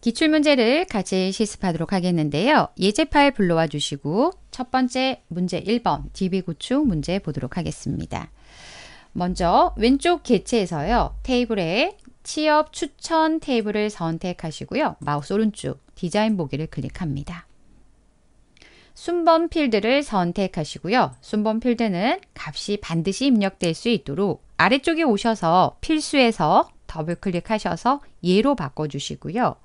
기출문제를 같이 실습하도록 하겠는데요. 예제 파일 불러와 주시고 첫 번째 문제 1번 DB 구축 문제 보도록 하겠습니다. 먼저 왼쪽 개체에서요. 테이블에 취업 추천 테이블을 선택하시고요. 마우스 오른쪽 디자인 보기를 클릭합니다. 순번 필드를 선택하시고요. 순번 필드는 값이 반드시 입력될 수 있도록 아래쪽에 오셔서 필수에서 더블 클릭하셔서 예로 바꿔주시고요.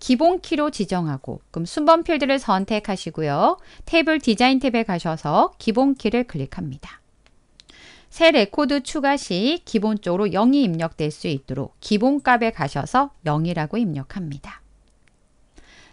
기본키로 지정하고 그럼 순번 필드를 선택하시고요. 테이블 디자인 탭에 가셔서 기본키를 클릭합니다. 새 레코드 추가 시 기본적으로 0이 입력될 수 있도록 기본값에 가셔서 0이라고 입력합니다.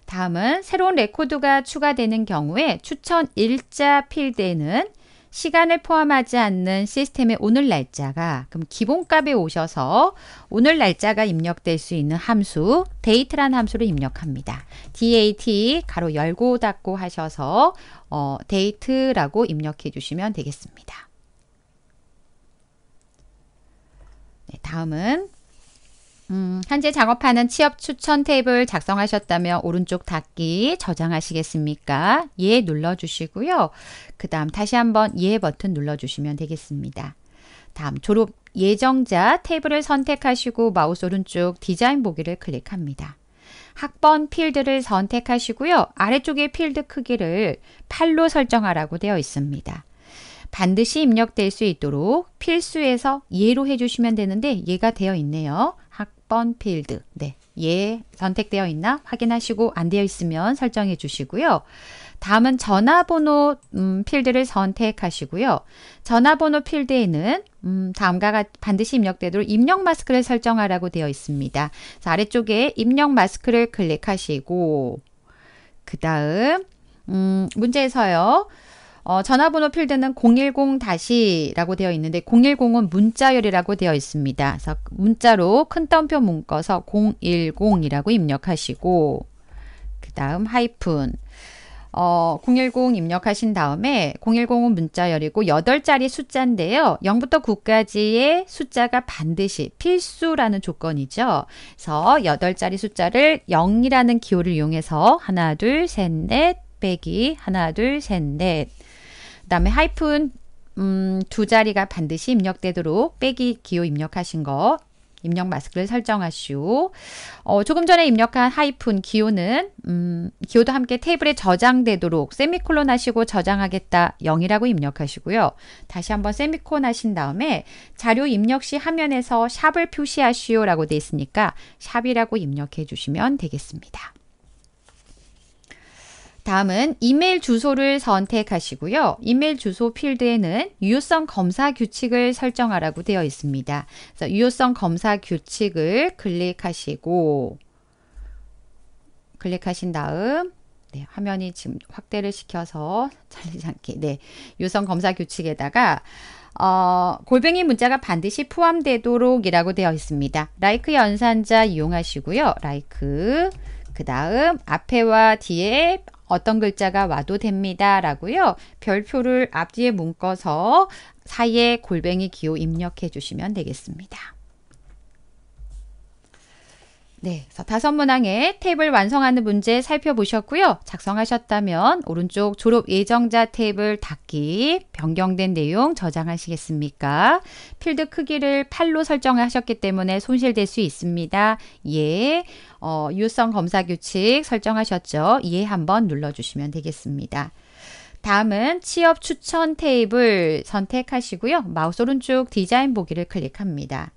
다음은 새로운 레코드가 추가되는 경우에 추천 일자 필드에는 시간을 포함하지 않는 시스템의 오늘 날짜가 그럼 기본값에 오셔서 오늘 날짜가 입력될 수 있는 함수 date란 함수를 입력합니다. dat 가로 열고 닫고 하셔서 어, date라고 입력해 주시면 되겠습니다. 네, 다음은 음, 현재 작업하는 취업 추천 테이블 작성하셨다면 오른쪽 닫기 저장하시겠습니까? 예 눌러주시고요. 그 다음 다시 한번 예 버튼 눌러주시면 되겠습니다. 다음 졸업 예정자 테이블을 선택하시고 마우스 오른쪽 디자인 보기를 클릭합니다. 학번 필드를 선택하시고요. 아래쪽에 필드 크기를 8로 설정하라고 되어 있습니다. 반드시 입력될 수 있도록 필수에서 예로 해주시면 되는데 예가 되어 있네요. 번 필드. 네. 예, 선택되어 있나 확인하시고 안 되어 있으면 설정해 주시고요. 다음은 전화번호 음, 필드를 선택하시고요. 전화번호 필드에는 음, 다음과 같이 반드시 입력되도록 입력 마스크를 설정하라고 되어 있습니다. 자, 아래쪽에 입력 마스크를 클릭하시고 그 다음 음, 문제에서요. 어, 전화번호 필드는 010 다시라고 되어 있는데 010은 문자열이라고 되어 있습니다. 그래서 문자로 큰 따옴표 묶어서 010이라고 입력하시고 그 다음 하이픈 어, 010 입력하신 다음에 010은 문자열이고 8자리 숫자인데요. 0부터 9까지의 숫자가 반드시 필수라는 조건이죠. 그래서 8자리 숫자를 0이라는 기호를 이용해서 하나, 둘, 셋, 넷 빼기 하나, 둘, 셋, 넷그 다음에 하이픈 음, 두 자리가 반드시 입력되도록 빼기 기호 입력하신 거 입력 마스크를 설정하시오. 어, 조금 전에 입력한 하이픈 기호는 음, 기호도 함께 테이블에 저장되도록 세미콜론 하시고 저장하겠다 0이라고 입력하시고요. 다시 한번 세미콜 하신 다음에 자료 입력 시 화면에서 샵을 표시하시오라고 돼 있으니까 샵이라고 입력해 주시면 되겠습니다. 다음은 이메일 주소를 선택하시고요. 이메일 주소 필드에는 유효성 검사 규칙을 설정하라고 되어 있습니다. 그래서 유효성 검사 규칙을 클릭하시고 클릭하신 다음 네, 화면이 지금 확대를 시켜서 잘리지 않게 네, 유효성 검사 규칙에다가 어, 골뱅이 문자가 반드시 포함되도록 이라고 되어 있습니다. 라이크 연산자 이용하시고요. 라이크 그 다음 앞에와 뒤에 어떤 글자가 와도 됩니다. 라고요. 별표를 앞뒤에 묶어서 사이에 골뱅이 기호 입력해 주시면 되겠습니다. 네, 그래서 다섯 문항의 테이블 완성하는 문제 살펴보셨고요. 작성하셨다면 오른쪽 졸업 예정자 테이블 닫기, 변경된 내용 저장하시겠습니까? 필드 크기를 8로 설정하셨기 때문에 손실될 수 있습니다. 예, 어, 유성 검사 규칙 설정하셨죠? 예 한번 눌러주시면 되겠습니다. 다음은 취업 추천 테이블 선택하시고요. 마우스 오른쪽 디자인 보기를 클릭합니다.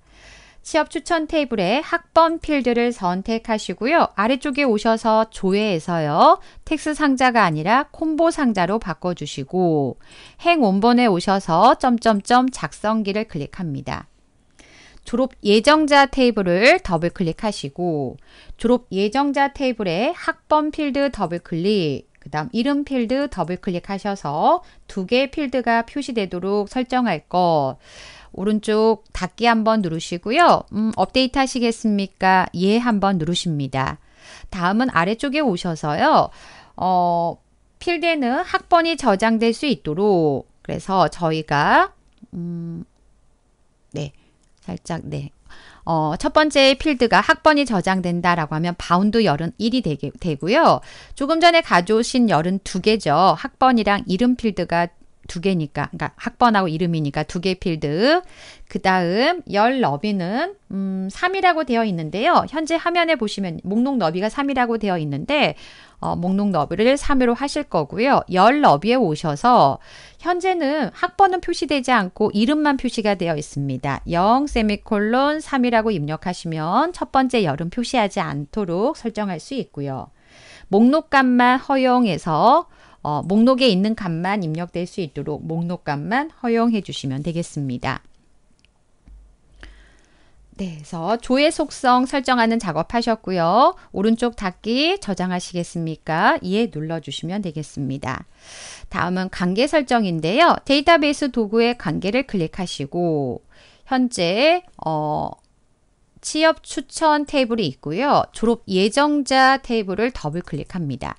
취업 추천 테이블에 학번 필드를 선택하시고요. 아래쪽에 오셔서 조회해서요 텍스 상자가 아니라 콤보 상자로 바꿔주시고 행 원본에 오셔서 점점점 작성기를 클릭합니다. 졸업 예정자 테이블을 더블 클릭하시고 졸업 예정자 테이블에 학번 필드 더블 클릭 그 다음 이름 필드 더블 클릭하셔서 두 개 필드가 표시되도록 설정할 것 오른쪽 닫기 한번 누르시고요. 음, 업데이트 하시겠습니까? 예 한번 누르십니다. 다음은 아래쪽에 오셔서요. 어, 필드에는 학번이 저장될 수 있도록 그래서 저희가 음, 네 살짝 네 어, 첫 번째 필드가 학번이 저장된다라고 하면 바운드 열은 1이 되게, 되고요. 조금 전에 가져오신 열은 두 개죠. 학번이랑 이름 필드가 두 개니까, 그러니까 학번하고 이름이니까 두 개 필드. 그 다음 열 너비는 음, 3이라고 되어 있는데요. 현재 화면에 보시면 목록 너비가 3이라고 되어 있는데 어, 목록 너비를 3으로 하실 거고요. 열 너비에 오셔서 현재는 학번은 표시되지 않고 이름만 표시가 되어 있습니다. 0 세미콜론 3이라고 입력하시면 첫 번째 열은 표시하지 않도록 설정할 수 있고요. 목록값만 허용해서 어, 목록에 있는 값만 입력될 수 있도록 목록 값만 허용해 주시면 되겠습니다. 네, 그래서 조회 속성 설정하는 작업 하셨고요. 오른쪽 닫기 저장하시겠습니까? 이 눌러주시면 되겠습니다. 다음은 관계 설정인데요. 데이터베이스 도구의 관계를 클릭하시고 현재 어, 취업 추천 테이블이 있고요. 졸업 예정자 테이블을 더블 클릭합니다.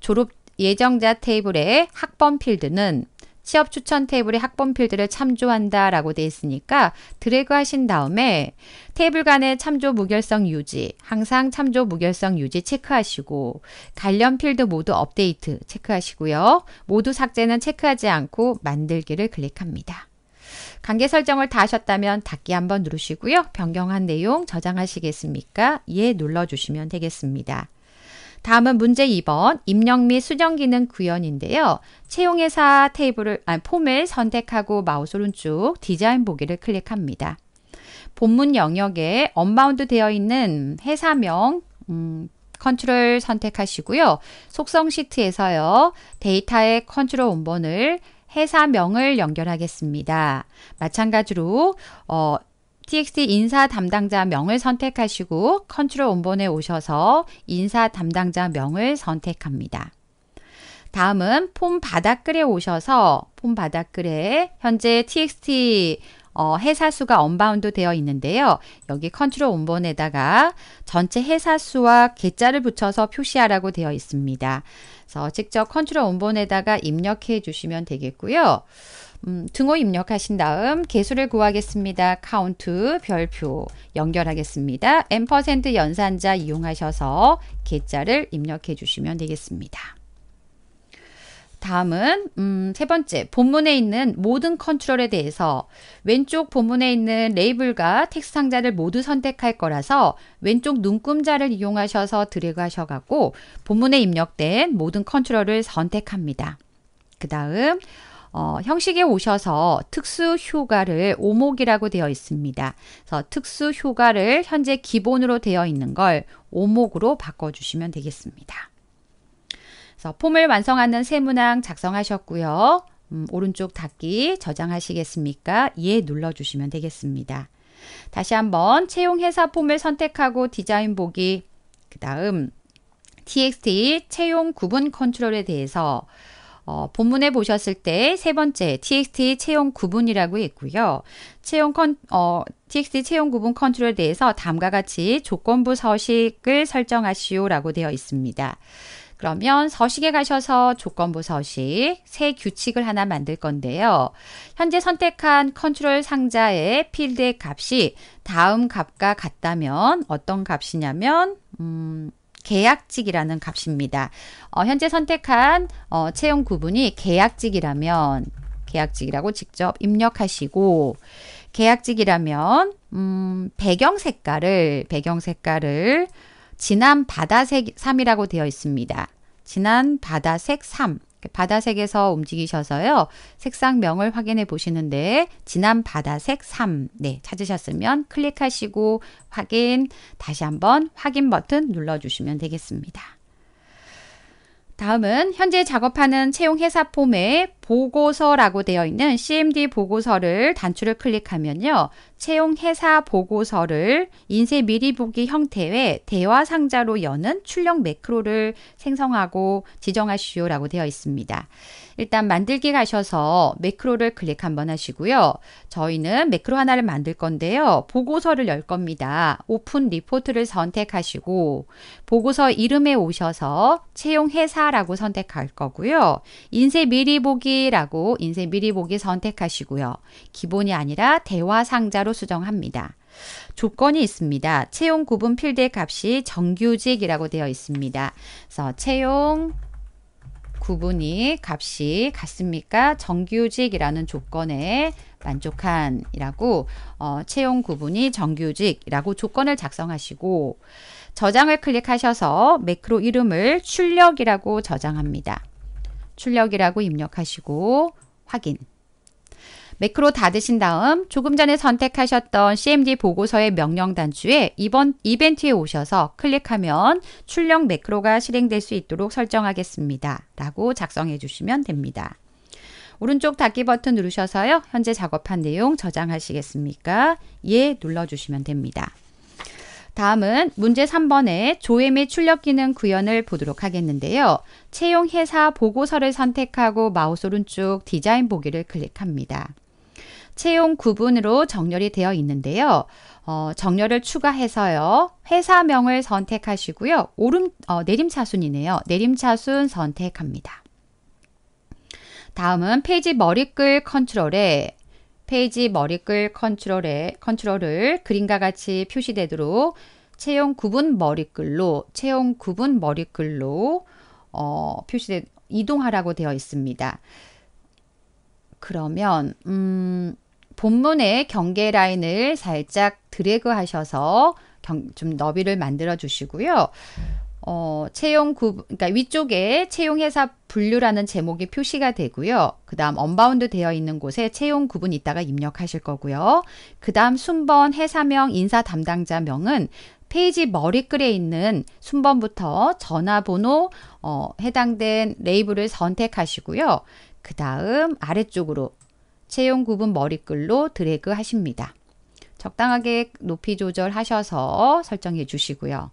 졸업 예정자 테이블의 학번 필드는 취업 추천 테이블의 학번 필드를 참조한다 라고 되어 있으니까 드래그 하신 다음에 테이블 간의 참조 무결성 유지, 항상 참조 무결성 유지 체크하시고 관련 필드 모두 업데이트 체크하시고요. 모두 삭제는 체크하지 않고 만들기를 클릭합니다. 관계 설정을 다 하셨다면 닫기 한번 누르시고요. 변경한 내용 저장하시겠습니까? 예 눌러주시면 되겠습니다. 다음은 문제 2번 입력 및 수정 기능 구현인데요. 채용회사 테이블을 아니, 폼을 선택하고 마우스 오른쪽 디자인 보기를 클릭합니다. 본문 영역에 언바운드 되어 있는 회사명 음, 컨트롤 선택하시고요. 속성 시트에서요. 데이터의 컨트롤 원본을 회사명을 연결하겠습니다. 마찬가지로 어, TXT 인사 담당자 명을 선택하시고 컨트롤 원본에 오셔서 인사 담당자 명을 선택합니다. 다음은 폼 바닥글에 오셔서 폼 바닥글에 현재 TXT 어, 해사수가 언바운드 되어 있는데요. 여기 컨트롤 원본에다가 전체 해사수와 개자를 붙여서 표시하라고 되어 있습니다. 그래서 직접 컨트롤 원본에다가 입력해 주시면 되겠고요. 음, 등호 입력하신 다음 개수를 구하겠습니다. 카운트 별표 연결하겠습니다. 앰 연산자 이용하셔서 개자를 입력해 주시면 되겠습니다. 다음은 음, 세 번째 본문에 있는 모든 컨트롤에 대해서 왼쪽 본문에 있는 레이블과 텍스트 상자를 모두 선택할 거라서 왼쪽 눈금자를 이용하셔서 드래그 하셔갖고 본문에 입력된 모든 컨트롤을 선택합니다. 그 다음 어, 형식에 오셔서 특수 휴가를 오목이라고 되어 있습니다. 그래서 특수 휴가를 현재 기본으로 되어 있는 걸 오목으로 바꿔주시면 되겠습니다. 그래서 폼을 완성하는 세 문항 작성하셨고요. 음, 오른쪽 닫기 저장하시겠습니까? 예 눌러주시면 되겠습니다. 다시 한번 채용 회사 폼을 선택하고 디자인 보기 그 다음 txt 채용 구분 컨트롤에 대해서 어, 본문에 보셨을 때 세 번째 txt 채용 구분이라고 했고요 채용 컨, 어, txt 채용 구분 컨트롤에 대해서 다음과 같이 조건부 서식을 설정하시오라고 되어 있습니다. 그러면 서식에 가셔서 조건부 서식, 새 규칙을 하나 만들 건데요. 현재 선택한 컨트롤 상자의 필드의 값이 다음 값과 같다면 어떤 값이냐면 음, 계약직이라는 값입니다. 어, 현재 선택한 어, 채용 구분이 계약직이라면 계약직이라고 직접 입력하시고 계약직이라면 음, 배경 색깔을 배경 색깔을 진한 바다색 3이라고 되어 있습니다. 진한 바다색 3. 바다색에서 움직이셔서요. 색상명을 확인해 보시는데 진한 바다색 3 네, 찾으셨으면 클릭하시고 확인 다시 한번 확인 버튼 눌러 주시면 되겠습니다. 다음은 현재 작업하는 채용회사 폼에 보고서라고 되어 있는 CMD 보고서를 단추를 클릭하면요. 채용회사 보고서를 인쇄 미리 보기 형태의 대화 상자로 여는 출력 매크로를 생성하고 지정하시오라고 되어 있습니다. 일단 만들기 가셔서 매크로를 클릭 한번 하시고요. 저희는 매크로 하나를 만들 건데요. 보고서를 열 겁니다. 오픈 리포트를 선택하시고 보고서 이름에 오셔서 채용 회사라고 선택할 거고요. 인쇄 미리 보기라고 인쇄 미리 보기 선택하시고요. 기본이 아니라 대화 상자로 수정합니다. 조건이 있습니다. 채용 구분 필드의 값이 정규직이라고 되어 있습니다. 그래서 채용 구분이 값이 같습니까? 정규직이라는 조건에 만족한이라고 어, 채용 구분이 정규직이라고 조건을 작성하시고 저장을 클릭하셔서 매크로 이름을 출력이라고 저장합니다. 출력이라고 입력하시고 확인. 매크로 닫으신 다음 조금 전에 선택하셨던 CMD 보고서의 명령 단추에 이번 이벤트에 오셔서 클릭하면 출력 매크로가 실행될 수 있도록 설정하겠습니다. 라고 작성해 주시면 됩니다. 오른쪽 닫기 버튼 누르셔서요. 현재 작업한 내용 저장하시겠습니까? 예 눌러주시면 됩니다. 다음은 문제 3번의 조회 및 출력 기능 구현을 보도록 하겠는데요. 채용 회사 보고서를 선택하고 마우스 오른쪽 디자인 보기를 클릭합니다. 채용 구분으로 정렬이 되어 있는데요. 어, 정렬을 추가해서요. 회사명을 선택하시고요. 오름 어, 내림차순이네요. 내림차순 선택합니다. 다음은 페이지 머리글 컨트롤에 페이지 머리글 컨트롤에 컨트롤을 그림과 같이 표시되도록 채용 구분 머리글로 채용 구분 머리글로 어, 표시되 이동하라고 되어 있습니다. 그러면 음 본문의 경계 라인을 살짝 드래그 하셔서 경, 좀 너비를 만들어 주시고요. 어, 채용 구, 그러니까 위쪽에 채용회사 분류라는 제목이 표시가 되고요. 그 다음 언바운드 되어 있는 곳에 채용 구분 이따가 입력하실 거고요. 그 다음 순번, 회사명, 인사 담당자명은 페이지 머리글에 있는 순번부터 전화번호, 어, 해당된 레이블을 선택하시고요. 그 다음 아래쪽으로 채용 구분 머리글로 드래그 하십니다. 적당하게 높이 조절하셔서 설정해 주시고요.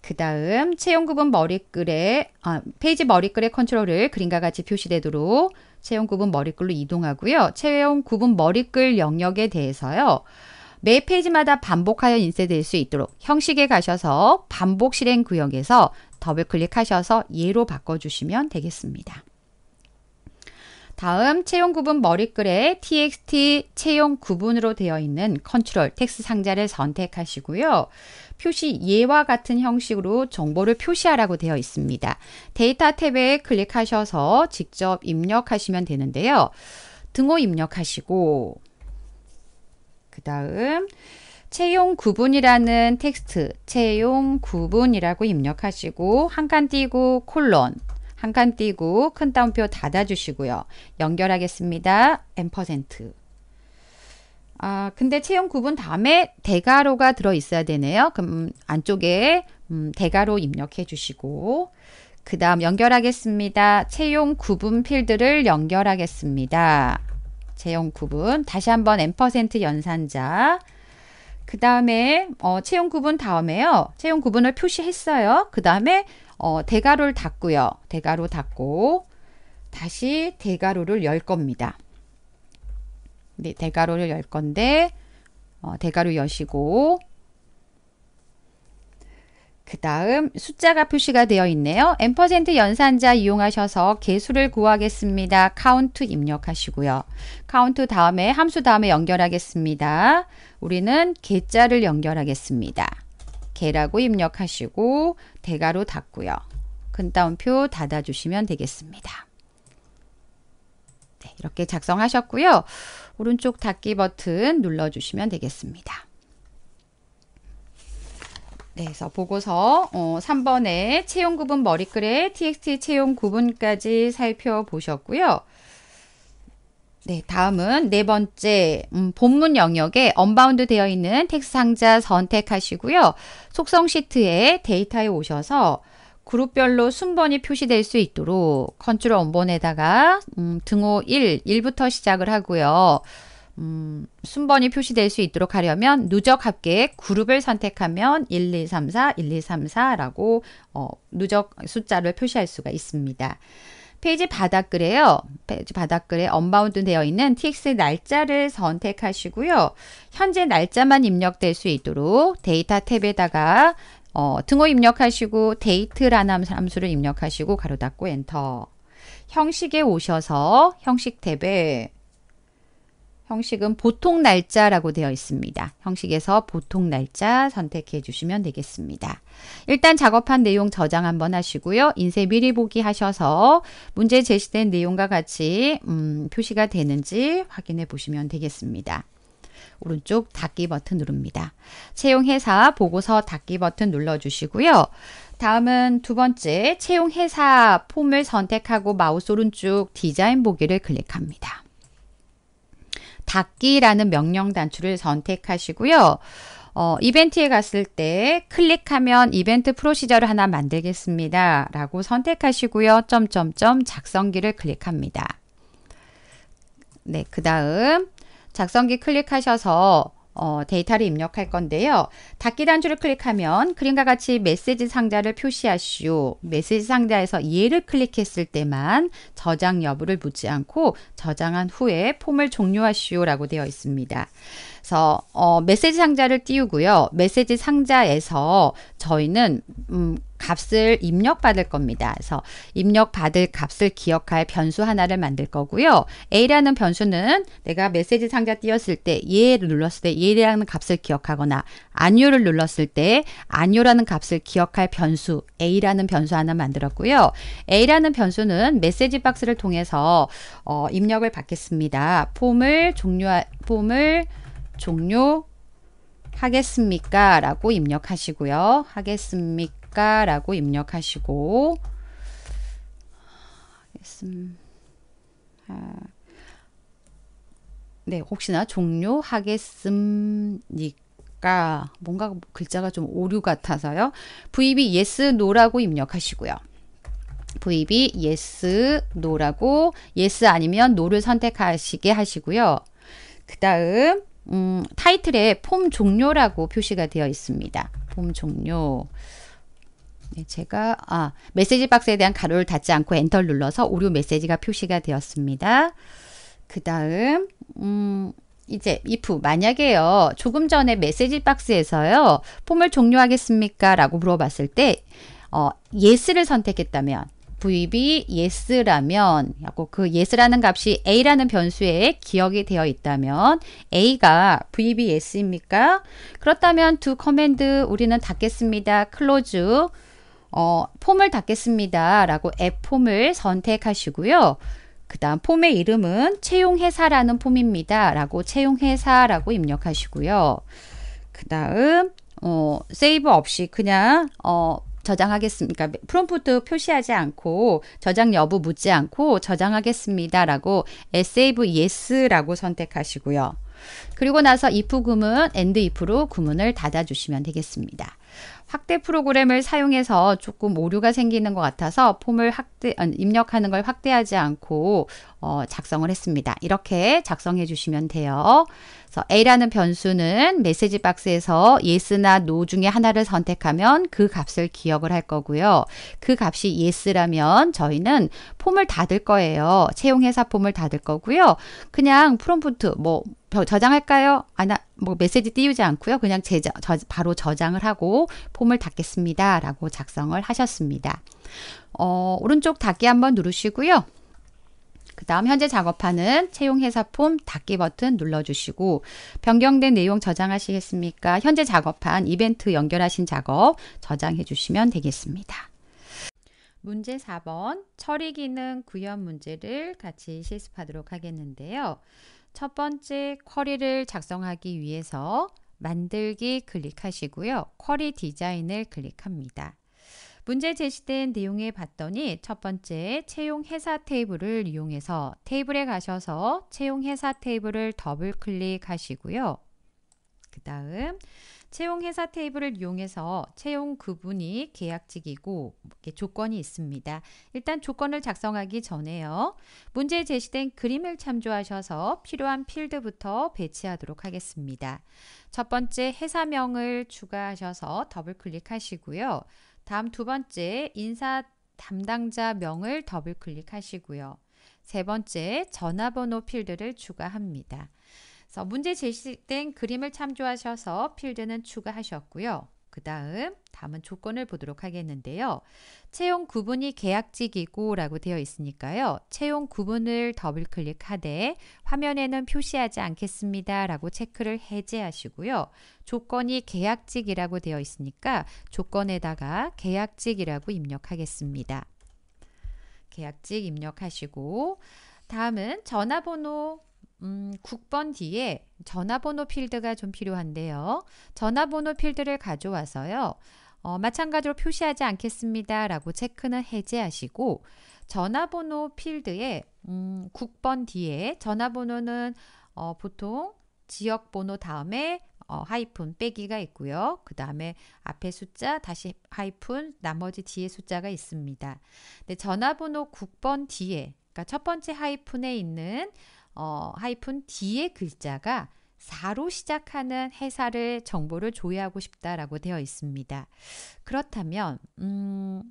그 다음 채용 구분 머리글에 아, 페이지 머리글의 컨트롤을 그림과 같이 표시되도록 채용 구분 머리글로 이동하고요. 채용 구분 머리글 영역에 대해서요. 매 페이지마다 반복하여 인쇄될 수 있도록 형식에 가셔서 반복 실행 구역에서 더블 클릭하셔서 예로 바꿔주시면 되겠습니다. 다음 채용 구분 머리글에 txt 채용 구분으로 되어 있는 컨트롤 텍스 상자를 선택하시고요. 표시 예와 같은 형식으로 정보를 표시하라고 되어 있습니다. 데이터 탭에 클릭하셔서 직접 입력하시면 되는데요. 등호 입력하시고 그 다음 채용 구분이라는 텍스트 채용 구분이라고 입력하시고 한 칸 띄고 콜론 한칸 띄고 큰 따옴표 닫아주시고요. 연결하겠습니다. 앰퍼센트. 아, 근데 체형 구분 다음에 대괄호가 들어 있어야 되네요. 그럼 안쪽에 음, 대괄호 입력해 주시고 그 다음 연결하겠습니다. 채용 구분 필드를 연결하겠습니다. 채용 구분 다시 한번 n% 연산자 그 다음에 어, 채용 구분 다음에요. 채용 구분을 표시했어요. 그 다음에 어, 대가루를 닫고요. 대가루 닫고 다시 대가루를 열 겁니다. 네, 대가루를 열 건데 어, 대가루 여시고 그 다음 숫자가 표시가 되어 있네요. 엠 연산자 이용하셔서 개수를 구하겠습니다. 카운트 입력하시고요. 카운트 다음에 함수 다음에 연결하겠습니다. 우리는 개자를 연결하겠습니다. 개라고 입력하시고 대괄호 닫고요. 큰따옴표 닫아주시면 되겠습니다. 네, 이렇게 작성하셨고요. 오른쪽 닫기 버튼 눌러주시면 되겠습니다. 네, 그래서 보고서 어, 3번에 채용 구분 머리글의 txt 채용 구분까지 살펴보셨고요. 네, 다음은 네 번째 음, 본문 영역에 언바운드 되어 있는 텍스 상자 선택하시고요. 속성 시트에 데이터에 오셔서 그룹별로 순번이 표시될 수 있도록 컨트롤 원본에다가 음, 등호 1, 1부터 시작을 하고요. 음, 순번이 표시될 수 있도록 하려면 누적 합계 그룹을 선택하면 1, 2, 3, 4, 1, 2, 3, 4라고 어, 누적 숫자를 표시할 수가 있습니다. 페이지 바닥글에요. 페이지 바닥글에 언바운드 되어 있는 TX 날짜를 선택하시고요. 현재 날짜만 입력될 수 있도록 데이터 탭에다가 어, 등호 입력하시고 데이트라는 함수를 입력하시고 가로 닫고 엔터. 형식에 오셔서 형식 탭에 형식은 보통 날짜라고 되어 있습니다. 형식에서 보통 날짜 선택해 주시면 되겠습니다. 일단 작업한 내용 저장 한번 하시고요. 인쇄 미리 보기 하셔서 문제 제시된 내용과 같이 음, 표시가 되는지 확인해 보시면 되겠습니다. 오른쪽 닫기 버튼 누릅니다. 채용회사 보고서 닫기 버튼 눌러주시고요. 다음은 두 번째 채용회사 폼을 선택하고 마우스 오른쪽 디자인 보기를 클릭합니다. 닫기라는 명령 단추를 선택하시고요. 어, 이벤트에 갔을 때 클릭하면 이벤트 프로시저를 하나 만들겠습니다. 라고 선택하시고요. 점점점 작성기를 클릭합니다. 네, 그 다음 작성기 클릭하셔서 어, 데이터를 입력할 건데요. 닫기 단추를 클릭하면 그림과 같이 메시지 상자를 표시하시오. 메시지 상자에서 예를 클릭했을 때만 저장 여부를 묻지 않고 저장한 후에 폼을 종료하시오라고 되어 있습니다. 그래서 어, 메시지 상자를 띄우고요. 메시지 상자에서 저희는 음, 값을 입력받을 겁니다. 그래서 입력받을 값을 기억할 변수 하나를 만들 거고요. A라는 변수는 내가 메시지 상자 띄웠을때예를 눌렀을 때예라는 값을 기억하거나 안요를 눌렀을 때 안요라는 값을 기억할 변수 A라는 변수 하나 만들었고요. A라는 변수는 메시지 박스를 통해서 어, 입력을 받겠습니다. 폼을 종료 폼을 종료 하겠습니까? 라고 입력하시고요. 하겠습니까? 작가라고 입력하시고 아. 네, 혹시나 종료하겠습니까? 뭔가 글자가 좀 오류 같아서요. VB yes, no라고 입력하시고요. VB yes, no라고 yes 아니면 no를 선택하시게 하시고요. 그 다음 음, 타이틀에 폼 종료라고 표시가 되어 있습니다. 폼 종료. 네, 제가 아, 메시지 박스에 대한 가로를 닫지 않고 엔터를 눌러서 오류 메시지가 표시가 되었습니다. 그 다음 음, 이제 if 만약에요 조금 전에 메시지 박스에서요 폼을 종료하겠습니까 라고 물어봤을 때 어, yes를 선택했다면 VB yes라면 그 yes라는 값이 a라는 변수에 기억이 되어 있다면 a가 VB yes입니까? 그렇다면 두 커맨드 우리는 닫겠습니다. close 어, 폼을 닫겠습니다. 라고 앱 폼을 선택하시고요. 그 다음 폼의 이름은 채용회사라는 폼입니다. 라고 채용회사라고 입력하시고요. 그 다음 어, 세이브 없이 그냥 어, 저장하겠습니까 그러니까 프롬프트 표시하지 않고 저장 여부 묻지 않고 저장하겠습니다라고 save yes라고 선택하시고요. 그리고 나서 if 구문 and if로 구문을 닫아 주시면 되겠습니다. 확대 프로그램을 사용해서 조금 오류가 생기는 것 같아서 폼을 확대 입력하는 걸 확대하지 않고 어, 작성을 했습니다. 이렇게 작성해 주시면 돼요. 그래서 A라는 변수는 메시지 박스에서 yes나 no 중에 하나를 선택하면 그 값을 기억을 할 거고요. 그 값이 yes라면 저희는 폼을 닫을 거예요. 채용회사 폼을 닫을 거고요. 그냥 프롬프트 뭐 저장할까요? 아나 뭐 메시지 띄우지 않고요. 그냥 제저 바로 저장을 하고 폼 폼을 닫겠습니다. 라고 작성을 하셨습니다. 어, 오른쪽 닫기 한번 누르시고요. 그 다음 현재 작업하는 채용회사 폼 닫기 버튼 눌러주시고 변경된 내용 저장하시겠습니까? 현재 작업한 이벤트 연결하신 작업 저장해 주시면 되겠습니다. 문제 4번 처리 기능 구현 문제를 같이 실습하도록 하겠는데요. 첫 번째 쿼리를 작성하기 위해서 만들기 클릭하시고요. 쿼리 디자인을 클릭합니다. 문제 제시된 내용에 봤더니 첫 번째 채용 회사 테이블을 이용해서 테이블에 가셔서 채용 회사 테이블을 더블 클릭하시고요. 그 다음 채용 회사 테이블을 이용해서 채용 그분이 계약직이고 조건이 있습니다. 일단 조건을 작성하기 전에요. 문제 제시된 그림을 참조하셔서 필요한 필드부터 배치하도록 하겠습니다. 첫 번째 회사명을 추가하셔서 더블 클릭하시고요. 다음 두 번째 인사 담당자 명을 더블 클릭하시고요. 세 번째 전화번호 필드를 추가합니다. 그래서 문제 제시된 그림을 참조하셔서 필드는 추가하셨고요. 그 다음 다음은 조건을 보도록 하겠는데요. 채용 구분이 계약직이고라고 되어 있으니까요. 채용 구분을 더블 클릭하되 화면에는 표시하지 않겠습니다라고 체크를 해제하시고요. 조건이 계약직이라고 되어 있으니까 조건에다가 계약직이라고 입력하겠습니다. 계약직 입력하시고 다음은 전화번호 음, 6번 뒤에 전화번호 필드가 좀 필요한데요. 전화번호 필드를 가져와서요. 어, 마찬가지로 표시하지 않겠습니다. 라고 체크는 해제하시고 전화번호 필드에 음, 6번 뒤에 전화번호는 어, 보통 지역번호 다음에 어, 하이픈 빼기가 있고요. 그 다음에 앞에 숫자 다시 하이픈 나머지 뒤에 숫자가 있습니다. 근 전화번호 6번 뒤에 그러니까 첫 번째 하이픈에 있는 어, 하이픈 D의 글자가 4로 시작하는 회사를 정보를 조회하고 싶다라고 되어 있습니다. 그렇다면 음,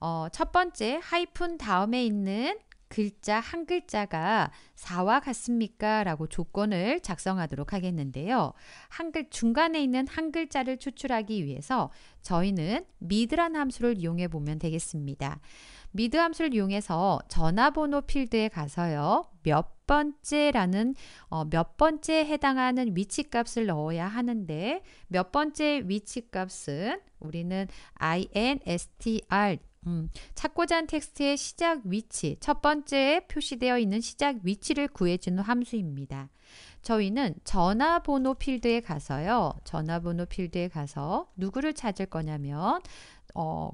어, 첫 번째 하이픈 다음에 있는 글자 한 글자가 4와 같습니까? 라고 조건을 작성하도록 하겠는데요. 한글 중간에 있는 한 글자를 추출하기 위해서 저희는 미드란 함수를 이용해 보면 되겠습니다. 미드 함수를 이용해서 전화번호 필드에 가서요. 몇 번째라는 어, 몇 번째에 해당하는 위치값을 넣어야 하는데 몇 번째 위치값은 우리는 instr 음, 찾고자 한 텍스트의 시작 위치, 첫 번째에 표시되어 있는 시작 위치를 구해주는 함수입니다. 저희는 전화번호 필드에 가서요. 전화번호 필드에 가서 누구를 찾을 거냐면 어,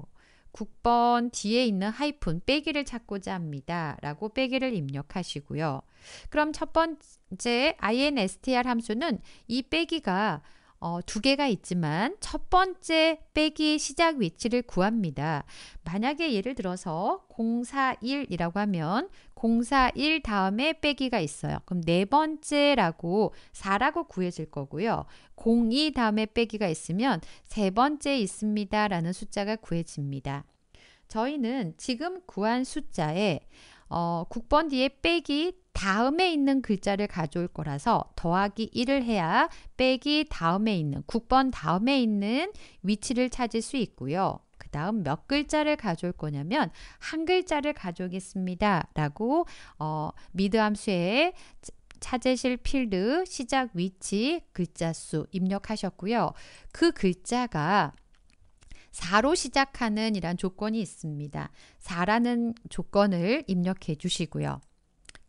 국번 뒤에 있는 하이픈 빼기를 찾고자 합니다. 라고 빼기를 입력하시고요. 그럼 첫 번째 INSTR 함수는 이 빼기가 어, 두 개가 있지만 첫 번째 빼기 시작 위치를 구합니다. 만약에 예를 들어서 041이라고 하면 041 다음에 빼기가 있어요. 그럼 네 번째라고 4라고 구해질 거고요. 02 다음에 빼기가 있으면 세 번째 있습니다라는 숫자가 구해집니다. 저희는 지금 구한 숫자에 어, 9번 뒤에 빼기 다음에 있는 글자를 가져올 거라서 더하기 1을 해야 빼기 다음에 있는 국번 다음에 있는 위치를 찾을 수 있고요. 그 다음 몇 글자를 가져올 거냐면 한 글자를 가져오겠습니다. 라고 어, 미드 함수에 찾으실 필드, 시작 위치, 글자 수 입력하셨고요. 그 글자가 4로 시작하는 이란 조건이 있습니다. 4라는 조건을 입력해 주시고요.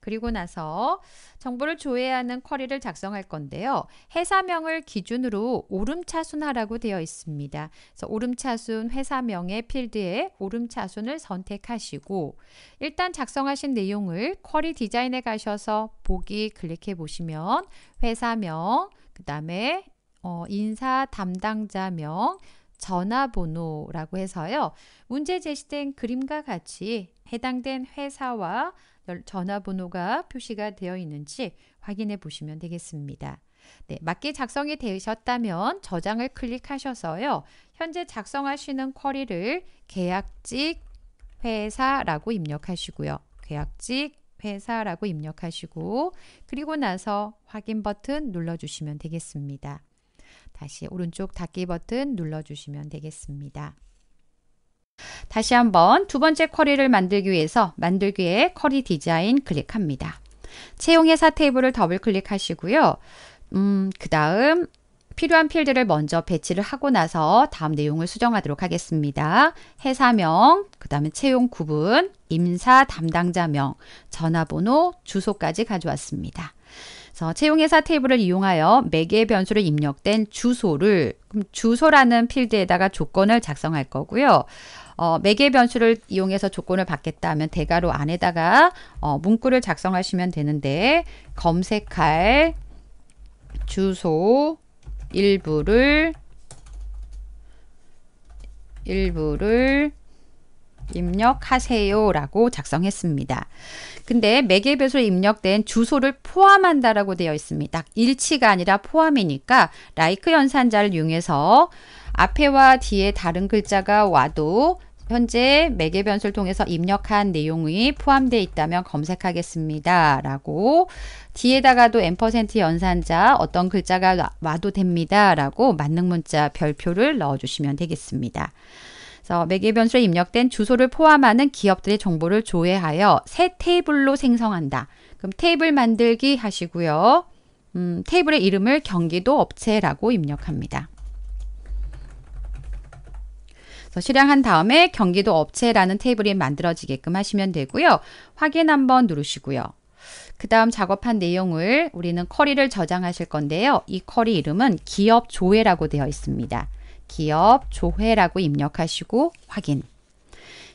그리고 나서 정보를 조회하는 쿼리를 작성할 건데요. 회사명을 기준으로 오름차순하라고 되어 있습니다. 그래서 오름차순 회사명의 필드에 오름차순을 선택하시고 일단 작성하신 내용을 쿼리 디자인에 가셔서 보기 클릭해 보시면 회사명, 그 다음에 어, 인사 담당자명, 전화번호라고 해서요. 문제 제시된 그림과 같이 해당된 회사와 전화번호가 표시가 되어 있는지 확인해 보시면 되겠습니다. 네, 맞게 작성이 되셨다면 저장을 클릭하셔서요. 현재 작성하시는 쿼리를 계약직 회사라고 입력하시고요. 계약직 회사라고 입력하시고 그리고 나서 확인 버튼 눌러주시면 되겠습니다. 다시 오른쪽 닫기 버튼 눌러주시면 되겠습니다. 다시 한번 두 번째 쿼리를 만들기 위해서 만들기에 쿼리 디자인 클릭합니다. 채용 회사 테이블을 더블 클릭하시고요. 음, 그 다음 필요한 필드를 먼저 배치를 하고 나서 다음 내용을 수정하도록 하겠습니다. 회사명, 그 다음에 채용 구분, 임사 담당자명, 전화번호, 주소까지 가져왔습니다. 그래서 어, 채용회사 테이블을 이용하여 매개 변수를 입력된 주소를 그럼 주소라는 필드에다가 조건을 작성할 거고요. 어, 매개 변수를 이용해서 조건을 받겠다 면 대괄호 안에다가 어, 문구를 작성하시면 되는데 검색할 주소 일부를 일부를 입력하세요라고 작성했습니다. 근데 매개 배수로 입력된 주소를 포함한다라고 되어 있습니다. 일치가 아니라 포함이니까 라이크 연산자를 이용해서 앞에와 뒤에 다른 글자가 와도 현재 매개 변수를 통해서 입력한 내용이 포함되어 있다면 검색하겠습니다. 라고 뒤에다가도 n% 연산자 어떤 글자가 와도 됩니다. 라고 만능 문자 별표를 넣어주시면 되겠습니다. 매개 변수에 입력된 주소를 포함하는 기업들의 정보를 조회하여 새 테이블로 생성한다. 그럼 테이블 만들기 하시고요. 음, 테이블의 이름을 경기도 업체라고 입력합니다. 실행한 다음에 경기도 업체라는 테이블이 만들어지게끔 하시면 되고요. 확인 한번 누르시고요. 그 다음 작업한 내용을 우리는 커리를 저장하실 건데요. 이 커리 이름은 기업 조회라고 되어 있습니다. 기업 조회라고 입력하시고 확인.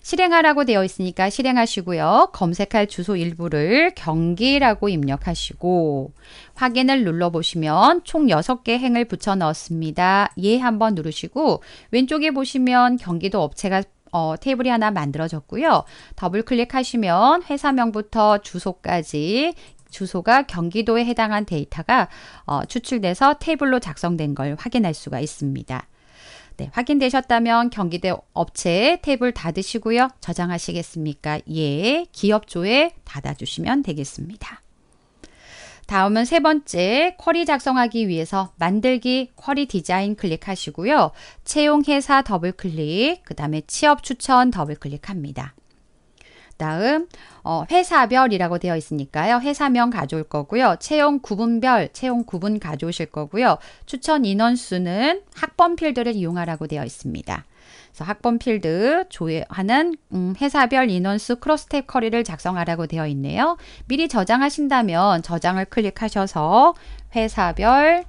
실행하라고 되어 있으니까 실행하시고요. 검색할 주소 일부를 경기라고 입력하시고 확인을 눌러보시면 총 6개 행을 붙여 넣었습니다. 예 한번 누르시고 왼쪽에 보시면 경기도 업체가 어, 테이블이 하나 만들어졌고요. 더블 클릭하시면 회사명부터 주소까지 주소가 경기도에 해당한 데이터가 어, 추출돼서 테이블로 작성된 걸 확인할 수가 있습니다. 네, 확인되셨다면 경기대 업체 에 탭을 닫으시고요. 저장하시겠습니까? 예, 기업조에 닫아주시면 되겠습니다. 다음은 세 번째 쿼리 작성하기 위해서 만들기 쿼리 디자인 클릭하시고요. 채용회사 더블클릭, 그 다음에 취업 추천 더블클릭합니다. 다음 어, 회사별이라고 되어 있으니까요. 회사명 가져올 거고요. 채용 구분별, 채용 구분 가져오실 거고요. 추천 인원수는 학번 필드를 이용하라고 되어 있습니다. 그래서 학번 필드 조회하는 음, 회사별 인원수 크로스탭 커리를 작성하라고 되어 있네요. 미리 저장하신다면 저장을 클릭하셔서 회사별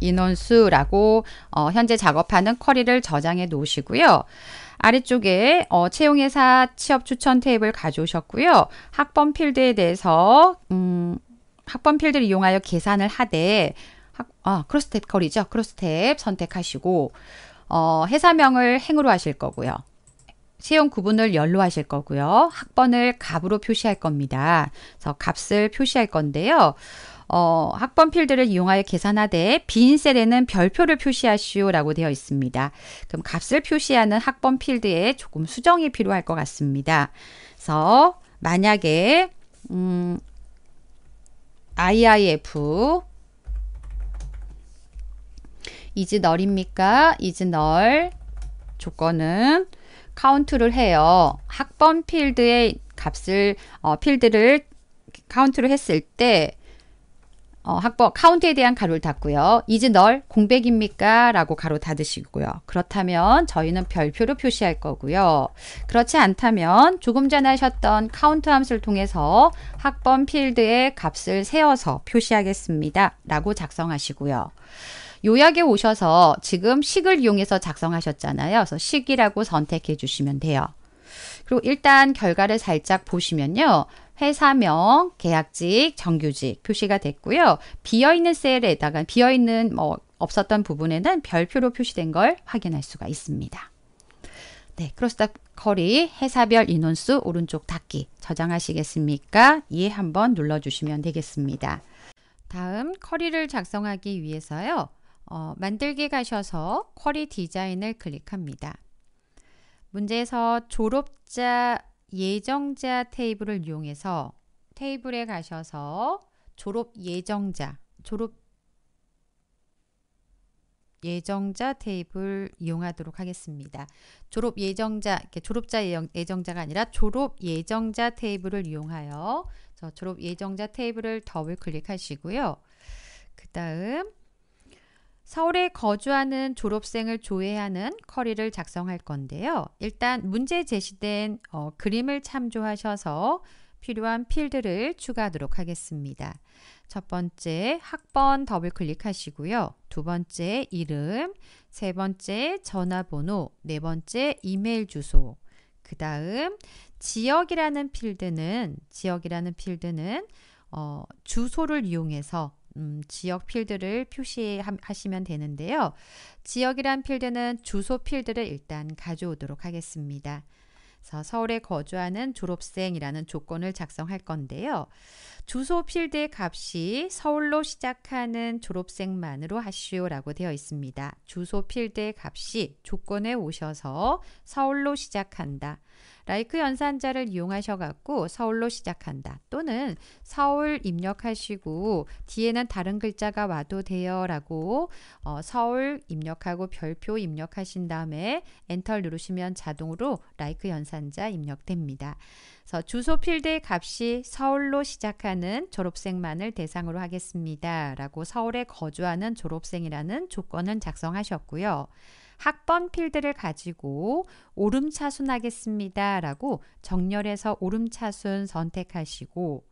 인원수라고 어, 현재 작업하는 커리를 저장해 놓으시고요. 아래쪽에 어, 채용회사 취업 추천 테이블 가져오셨고요. 학번 필드에 대해서 음, 학번 필드를 이용하여 계산을 하되 학, 아, 크로스탭 거리죠. 크로스탭 선택하시고 어, 회사명을 행으로 하실 거고요. 채용 구분을 열로 하실 거고요. 학번을 값으로 표시할 겁니다. 그래서 값을 표시할 건데요. 어, 학번 필드를 이용하여 계산하되 빈 셀에는 별표를 표시하시오라고 되어 있습니다. 그럼 값을 표시하는 학번 필드에 조금 수정이 필요할 것 같습니다. 그래서 만약에 음, IIF 이즈널입니까? 이즈널 조건은 카운트를 해요. 학번 필드의 값을 어, 필드를 카운트를 했을 때 어, 학번 카운트에 대한 가로를 닫고요. 이제 널 공백입니까? 라고 가로 닫으시고요. 그렇다면 저희는 별표로 표시할 거고요. 그렇지 않다면 조금 전에 하셨던 카운트 함수를 통해서 학번 필드의 값을 세어서 표시하겠습니다. 라고 작성하시고요. 요약에 오셔서 지금 식을 이용해서 작성하셨잖아요. 그래서 식이라고 선택해 주시면 돼요. 그리고 일단 결과를 살짝 보시면요. 회사명, 계약직, 정규직 표시가 됐고요. 비어있는 셀에다가 비어있는 뭐 없었던 부분에는 별표로 표시된 걸 확인할 수가 있습니다. 네, 크로스닥 커리 회사별 인원수 오른쪽 닫기 저장하시겠습니까? 예 한번 눌러주시면 되겠습니다. 다음 커리를 작성하기 위해서요. 어, 만들기 가셔서 쿼리 디자인을 클릭합니다. 문제에서 졸업자 예정자 테이블을 이용해서 테이블에 가셔서 졸업 예정자, 졸업 예정자 테이블 이용하도록 하겠습니다. 졸업 예정자, 이렇게 졸업자 예정자가 아니라 졸업 예정자 테이블을 이용하여 졸업 예정자 테이블을 더블 클릭하시고요. 그 다음 서울에 거주하는 졸업생을 조회하는 커리를 작성할 건데요. 일단 문제 제시된 어, 그림을 참조하셔서 필요한 필드를 추가하도록 하겠습니다. 첫 번째 학번 더블 클릭하시고요. 두 번째 이름, 세 번째 전화번호, 네 번째 이메일 주소. 그 다음 지역이라는 필드는 지역이라는 필드는 어, 주소를 이용해서 음, 지역 필드를 표시하시면 되는데요. 지역이란 필드는 주소 필드를 일단 가져오도록 하겠습니다. 그래서 서울에 거주하는 졸업생이라는 조건을 작성할 건데요. 주소 필드의 값이 서울로 시작하는 졸업생만으로 하시오라고 되어 있습니다. 주소 필드의 값이 조건에 오셔서 서울로 시작한다. 라이크 연산자를 이용하셔 갖고 서울로 시작한다. 또는 서울 입력하시고 뒤에는 다른 글자가 와도 돼요라고 어, 서울 입력하고 별표 입력하신 다음에 엔터 누르시면 자동으로 라이크 연산자 입력됩니다. 그래서 주소 필드의 값이 서울로 시작하는 졸업생만을 대상으로 하겠습니다. 라고 서울에 거주하는 졸업생이라는 조건은 작성하셨고요. 학번 필드를 가지고 오름차순 하겠습니다. 라고 정렬해서 오름차순 선택하시고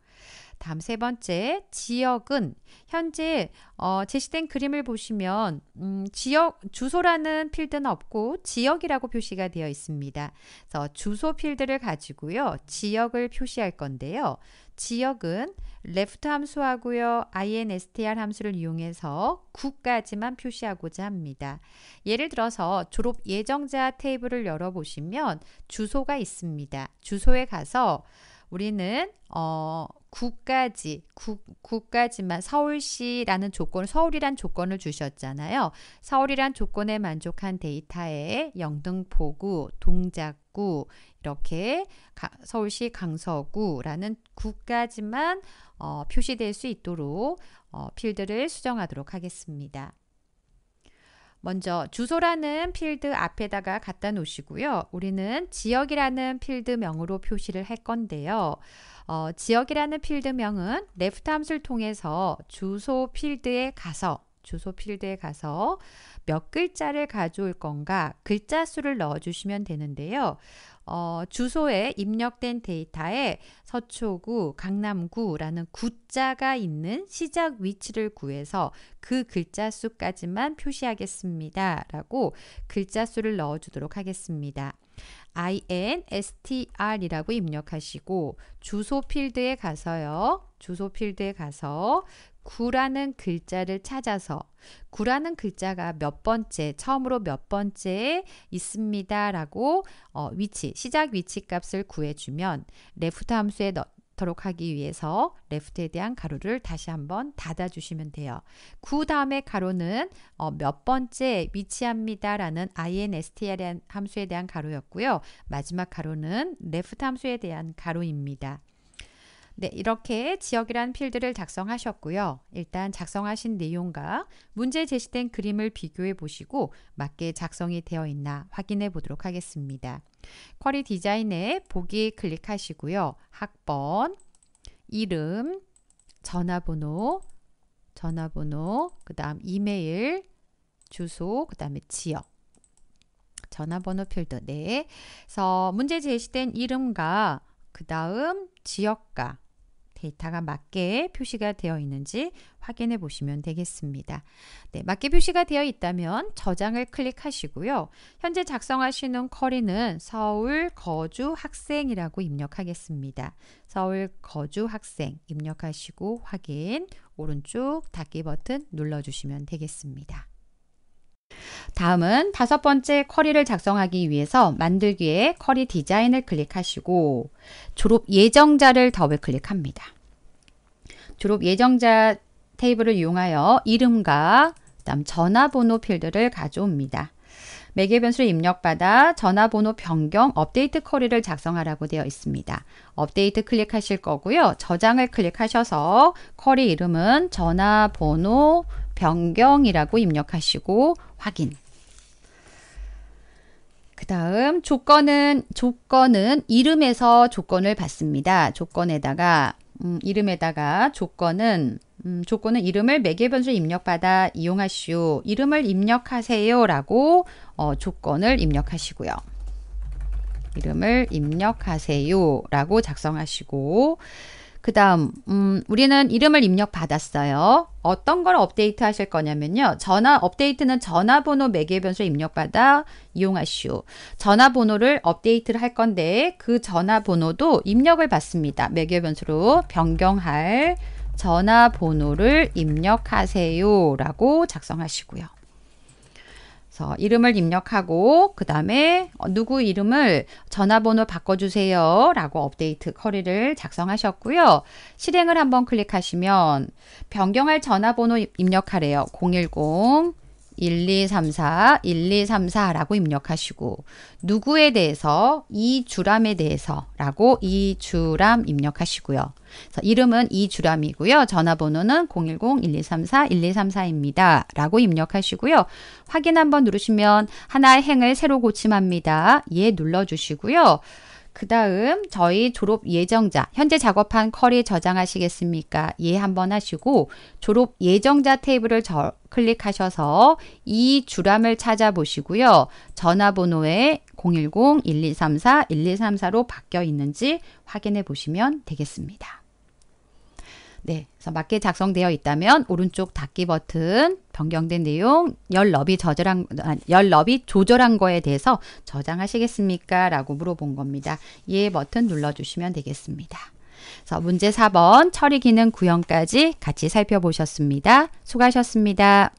다음 세 번째 지역은 현재 어, 제시된 그림을 보시면 음, 지역 주소라는 필드는 없고 지역이라고 표시가 되어 있습니다. 그래서 주소 필드를 가지고요 지역을 표시할 건데요. 지역은 left 함수하고요 instr 함수를 이용해서 구까지만 표시하고자 합니다. 예를 들어서 졸업 예정자 테이블을 열어보시면 주소가 있습니다. 주소에 가서 우리는 어, 구까지 구, 구까지만 서울시라는 조건 서울이란 조건을 주셨잖아요. 서울이란 조건에 만족한 데이터에 영등포구, 동작구 이렇게 가, 서울시 강서구라는 구까지만 어, 표시될 수 있도록 어, 필드를 수정하도록 하겠습니다. 먼저 주소라는 필드 앞에다가 갖다 놓으시고요. 우리는 지역이라는 필드명으로 표시를 할 건데요. 어, 지역이라는 필드명은 레프트 함수를 통해서 주소 필드에 가서 주소 필드에 가서 몇 글자를 가져올 건가 글자 수를 넣어주시면 되는데요. 어, 주소에 입력된 데이터에 서초구, 강남구라는 구자가 있는 시작 위치를 구해서 그 글자 수까지만 표시하겠습니다. 라고 글자 수를 넣어주도록 하겠습니다. instr이라고 입력하시고 주소 필드에 가서요. 주소 필드에 가서 구라는 글자를 찾아서 구라는 글자가 몇 번째, 처음으로 몇 번째에 있습니다. 라고 어, 위치, 시작 위치 값을 구해주면 레프트 함수에 넣, 도록 하기 위해서 레프트에 대한 가로를 다시 한번 닫아주시면 돼요. 구 다음에 가로는 어, 몇 번째 위치합니다 라는 instr 함수에 대한 가로였고요. 마지막 가로는 레프트 함수에 대한 가로입니다. 네, 이렇게 지역이란 필드를 작성하셨고요. 일단 작성하신 내용과 문제 제시된 그림을 비교해 보시고 맞게 작성이 되어 있나 확인해 보도록 하겠습니다. 쿼리 디자인에 보기 클릭하시고요. 학번, 이름, 전화번호, 전화번호, 그 다음 이메일, 주소, 그 다음에 지역. 전화번호 필드 네. 그래서 문제 제시된 이름과 그 다음 지역과 데이터가 맞게 표시가 되어 있는지 확인해 보시면 되겠습니다. 네, 맞게 표시가 되어 있다면 저장을 클릭하시고요. 현재 작성하시는 쿼리는 서울 거주 학생이라고 입력하겠습니다. 서울 거주 학생 입력하시고 확인, 오른쪽 닫기 버튼 눌러주시면 되겠습니다. 다음은 다섯 번째 쿼리를 작성하기 위해서 만들기에 쿼리 디자인을 클릭하시고 졸업 예정자를 더블 클릭합니다. 졸업 예정자 테이블을 이용하여 이름과 그다음 전화번호 필드를 가져옵니다. 매개 변수를 입력받아 전화번호 변경 업데이트 쿼리를 작성하라고 되어 있습니다. 업데이트 클릭하실 거고요. 저장을 클릭하셔서 쿼리 이름은 전화번호 변경이라고 입력하시고 확인. 그 다음 조건은 조건은 이름에서 조건을 받습니다. 조건에다가 음, 이름에다가 조건은 음, 조건은 이름을 매개 변수 입력받아 이용하시오. 이름을 입력하세요라고 어, 조건을 입력하시고요. 이름을 입력하세요라고 작성하시고 그 다음 음, 우리는 이름을 입력받았어요. 어떤 걸 업데이트 하실 거냐면요. 전화 업데이트는 전화번호 매개 변수에 입력받아 이용하시오. 전화번호를 업데이트를 할 건데 그 전화번호도 입력을 받습니다. 매개 변수로 변경할 전화번호를 입력하세요 라고 작성하시고요. 그래서 이름을 입력하고 그 다음에 누구 이름을 전화번호 바꿔주세요 라고 업데이트 커리를 작성하셨고요. 실행을 한번 클릭하시면 변경할 전화번호 입력하래요. 010 1234, 1234라고 입력하시고 누구에 대해서 이주람에 대해서라고 이주람 입력하시고요. 이름은 이주람이고요. 전화번호는 010-1234-1234입니다. 라고 입력하시고요. 확인 한번 누르시면 하나의 행을 새로 고침합니다. 예 눌러주시고요. 그 다음 저희 졸업 예정자, 현재 작업한 커리 저장하시겠습니까? 예 한번 하시고 졸업 예정자 테이블을 저, 클릭하셔서 이 주람을 찾아보시고요. 전화번호에 010-1234-1234로 바뀌어 있는지 확인해 보시면 되겠습니다. 네, 그래서 맞게 작성되어 있다면 오른쪽 닫기 버튼 변경된 내용 열 너비 저절한 아, 열 너비 조절한 거에 대해서 저장하시겠습니까? 라고 물어본 겁니다. 예 버튼 눌러주시면 되겠습니다. 그래서 문제 4번 처리 기능 구형까지 같이 살펴보셨습니다. 수고하셨습니다.